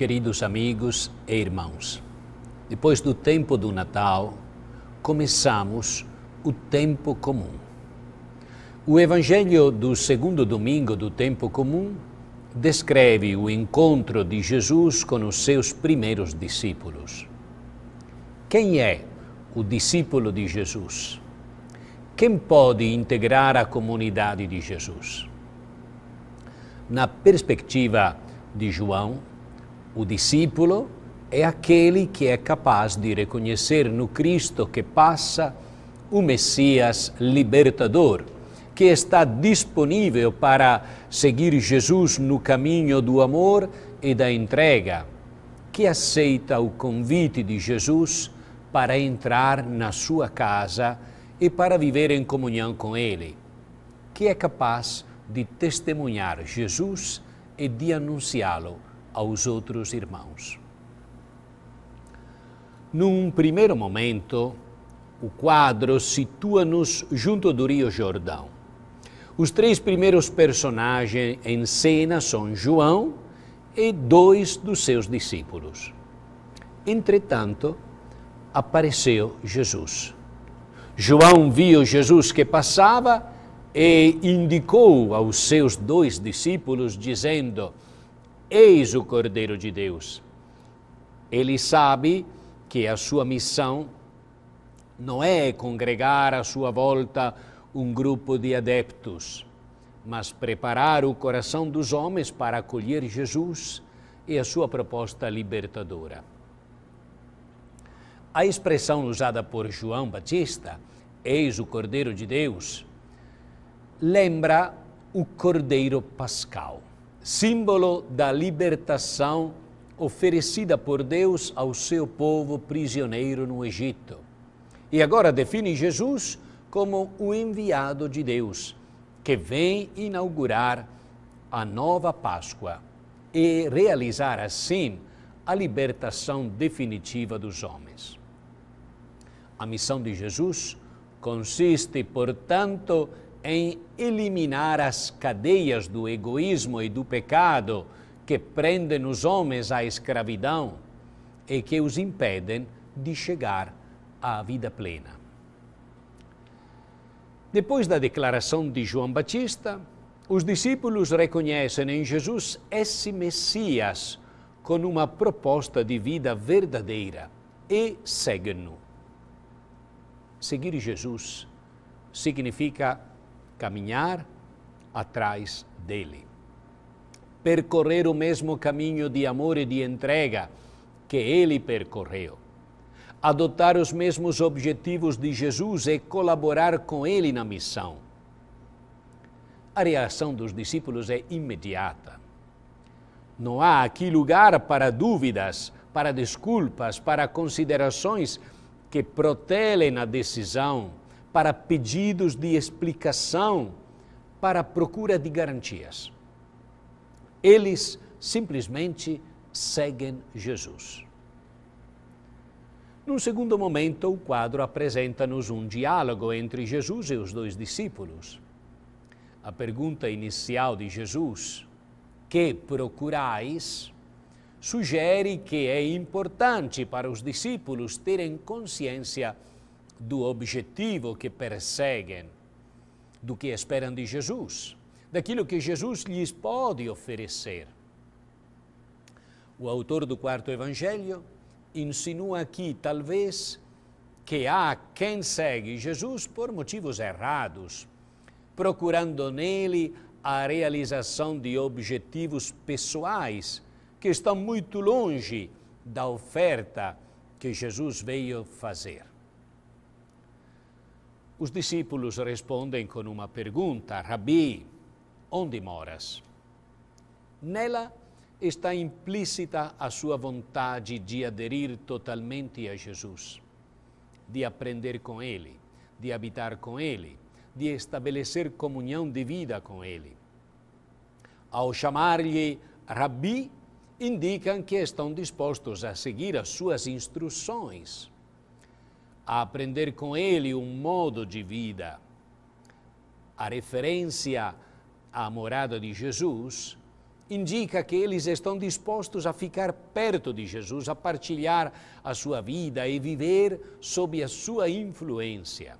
Queridos amigos e irmãos, depois do tempo do Natal, começamos o tempo comum. O Evangelho do segundo domingo do tempo comum descreve o encontro de Jesus com os seus primeiros discípulos. Quem é o discípulo de Jesus? Quem pode integrar a comunidade de Jesus? Na perspectiva de João, o discípulo é aquele que é capaz de reconhecer no Cristo que passa o Messias libertador, que está disponível para seguir Jesus no caminho do amor e da entrega, que aceita o convite de Jesus para entrar na sua casa e para viver em comunhão com Ele, que é capaz de testemunhar Jesus e de anunciá-lo aos outros irmãos. Num primeiro momento, o quadro situa-nos junto do Rio Jordão. Os três primeiros personagens em cena são João e dois dos seus discípulos. Entretanto, apareceu Jesus. João viu Jesus que passava e indicou aos seus dois discípulos, dizendo: Eis o Cordeiro de Deus. Ele sabe que a sua missão não é congregar à sua volta um grupo de adeptos, mas preparar o coração dos homens para acolher Jesus e a sua proposta libertadora. A expressão usada por João Batista, eis o Cordeiro de Deus, lembra o Cordeiro Pascal símbolo da libertação oferecida por Deus ao seu povo prisioneiro no Egito. E agora define Jesus como o enviado de Deus, que vem inaugurar a nova Páscoa e realizar assim a libertação definitiva dos homens. A missão de Jesus consiste, portanto, em eliminar as cadeias do egoísmo e do pecado que prendem os homens à escravidão e que os impedem de chegar à vida plena. Depois da declaração de João Batista, os discípulos reconhecem em Jesus esse Messias com uma proposta de vida verdadeira e seguem-no. Seguir Jesus significa caminhar atrás dele. Percorrer o mesmo caminho de amor e de entrega que ele percorreu. Adotar os mesmos objetivos de Jesus e colaborar com ele na missão. A reação dos discípulos é imediata. Não há aqui lugar para dúvidas, para desculpas, para considerações que protelem a decisão para pedidos de explicação, para procura de garantias. Eles simplesmente seguem Jesus. Num segundo momento, o quadro apresenta-nos um diálogo entre Jesus e os dois discípulos. A pergunta inicial de Jesus, que procurais, sugere que é importante para os discípulos terem consciência de do objetivo que perseguem, do que esperam de Jesus, daquilo que Jesus lhes pode oferecer. O autor do quarto evangelho insinua aqui, talvez, que há quem segue Jesus por motivos errados, procurando nele a realização de objetivos pessoais que estão muito longe da oferta que Jesus veio fazer. Os discípulos respondem com uma pergunta: Rabi, onde moras? Nela está implícita a sua vontade de aderir totalmente a Jesus, de aprender com Ele, de habitar com Ele, de estabelecer comunhão de vida com Ele. Ao chamar-lhe Rabi, indicam que estão dispostos a seguir as suas instruções a aprender com ele um modo de vida. A referência à morada de Jesus indica que eles estão dispostos a ficar perto de Jesus, a partilhar a sua vida e viver sob a sua influência.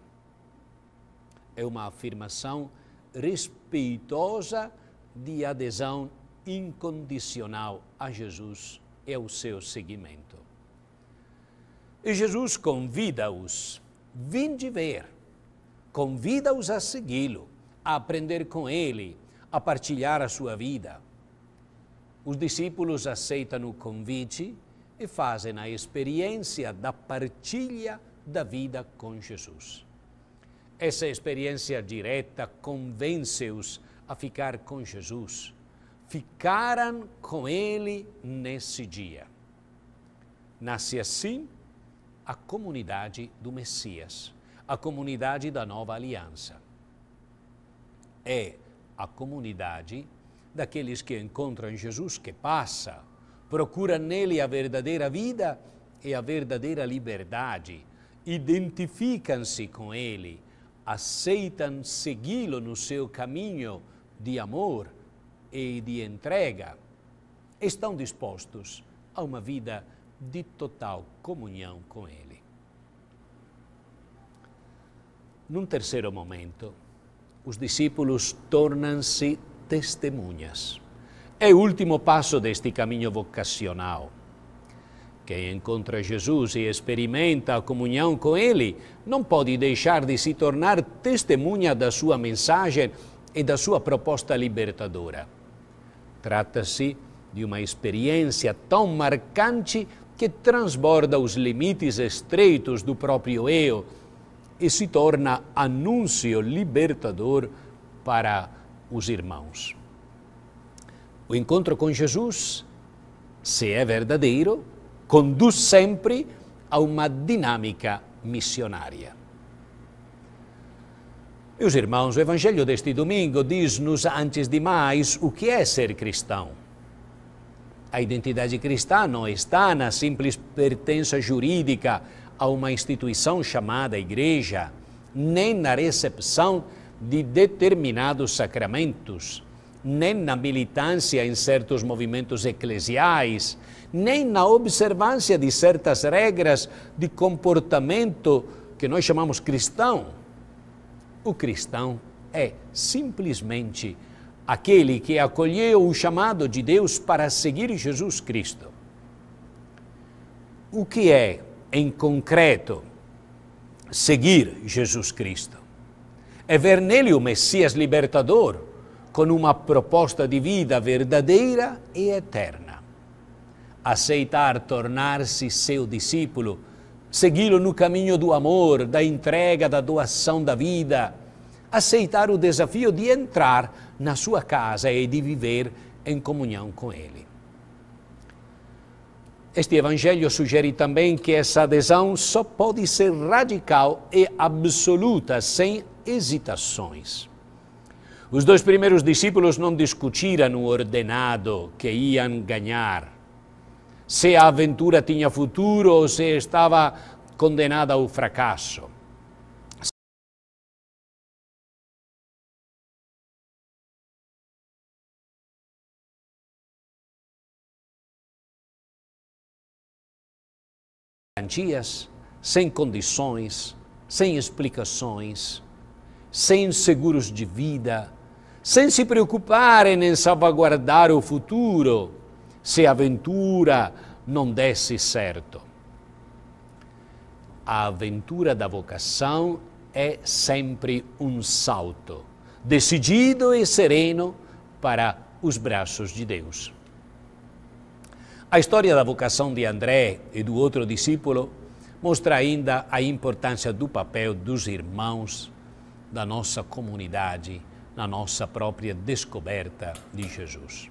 É uma afirmação respeitosa de adesão incondicional a Jesus e é ao seu seguimento. E Jesus convida-os, vinde ver, convida-os a segui-lo, a aprender com ele, a partilhar a sua vida. Os discípulos aceitam o convite e fazem a experiência da partilha da vida com Jesus. Essa experiência direta convence-os a ficar com Jesus. Ficaram com Ele nesse dia. Nasce assim a comunidade do Messias, a comunidade da nova aliança. É a comunidade daqueles que encontram Jesus, que passa, procura nele a verdadeira vida e a verdadeira liberdade, identificam-se com ele, aceitam segui-lo no seu caminho de amor e de entrega, estão dispostos a uma vida de total comunhão com Ele. Num terceiro momento, os discípulos tornam-se testemunhas. É o último passo deste caminho vocacional. Quem encontra Jesus e experimenta a comunhão com Ele não pode deixar de se tornar testemunha da sua mensagem e da sua proposta libertadora. Trata-se de uma experiência tão marcante que transborda os limites estreitos do próprio eu e se torna anúncio libertador para os irmãos. O encontro com Jesus, se é verdadeiro, conduz sempre a uma dinâmica missionária. Meus irmãos, o Evangelho deste domingo diz-nos, antes de mais, o que é ser cristão. A identidade cristã não está na simples pertença jurídica a uma instituição chamada igreja, nem na recepção de determinados sacramentos, nem na militância em certos movimentos eclesiais, nem na observância de certas regras de comportamento que nós chamamos cristão. O cristão é simplesmente aquele que acolheu o chamado de Deus para seguir Jesus Cristo. O que é, em concreto, seguir Jesus Cristo? É ver nele o Messias libertador, com uma proposta de vida verdadeira e eterna. Aceitar tornar-se seu discípulo, segui-lo no caminho do amor, da entrega, da doação da vida aceitar o desafio de entrar na sua casa e de viver em comunhão com Ele. Este Evangelho sugere também que essa adesão só pode ser radical e absoluta, sem hesitações. Os dois primeiros discípulos não discutiram o ordenado que iam ganhar, se a aventura tinha futuro ou se estava condenada ao fracasso. garantias, sem condições, sem explicações, sem seguros de vida, sem se preocuparem em salvaguardar o futuro se a aventura não desse certo. A aventura da vocação é sempre um salto, decidido e sereno para os braços de Deus. A história da vocação de André e do outro discípulo mostra ainda a importância do papel dos irmãos da nossa comunidade na nossa própria descoberta de Jesus.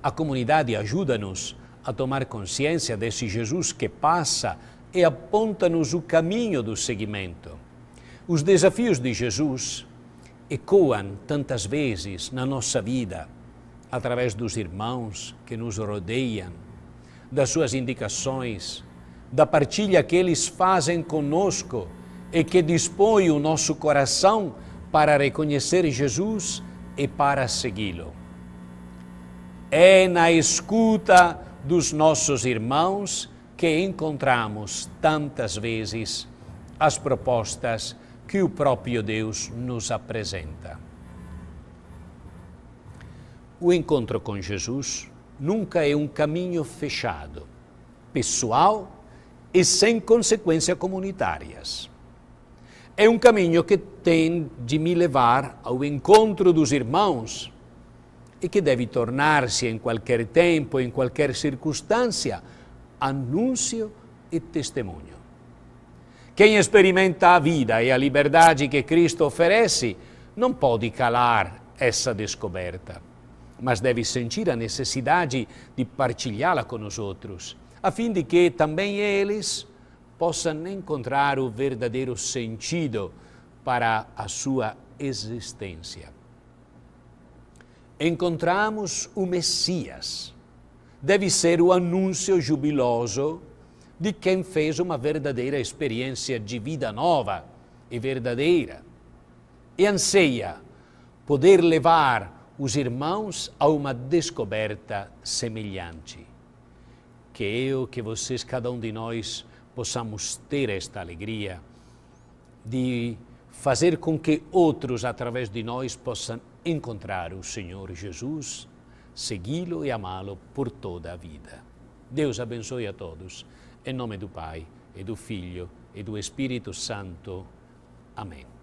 A comunidade ajuda-nos a tomar consciência desse Jesus que passa e aponta-nos o caminho do seguimento. Os desafios de Jesus ecoam tantas vezes na nossa vida, através dos irmãos que nos rodeiam das suas indicações, da partilha que eles fazem conosco e que dispõe o nosso coração para reconhecer Jesus e para segui-lo. É na escuta dos nossos irmãos que encontramos tantas vezes as propostas que o próprio Deus nos apresenta. O encontro com Jesus nunca é um caminho fechado, pessoal e sem consequências comunitárias. É um caminho que tem de me levar ao encontro dos irmãos e que deve tornar-se, em qualquer tempo, em qualquer circunstância, anúncio e testemunho. Quem experimenta a vida e a liberdade que Cristo oferece não pode calar essa descoberta mas deve sentir a necessidade de partilhá-la com os outros, a fim de que também eles possam encontrar o verdadeiro sentido para a sua existência. Encontramos o Messias. Deve ser o anúncio jubiloso de quem fez uma verdadeira experiência de vida nova e verdadeira. E anseia poder levar os irmãos a uma descoberta semelhante. Que eu, que vocês, cada um de nós, possamos ter esta alegria de fazer com que outros, através de nós, possam encontrar o Senhor Jesus, segui-lo e amá-lo por toda a vida. Deus abençoe a todos. Em nome do Pai, e do Filho, e do Espírito Santo. Amém.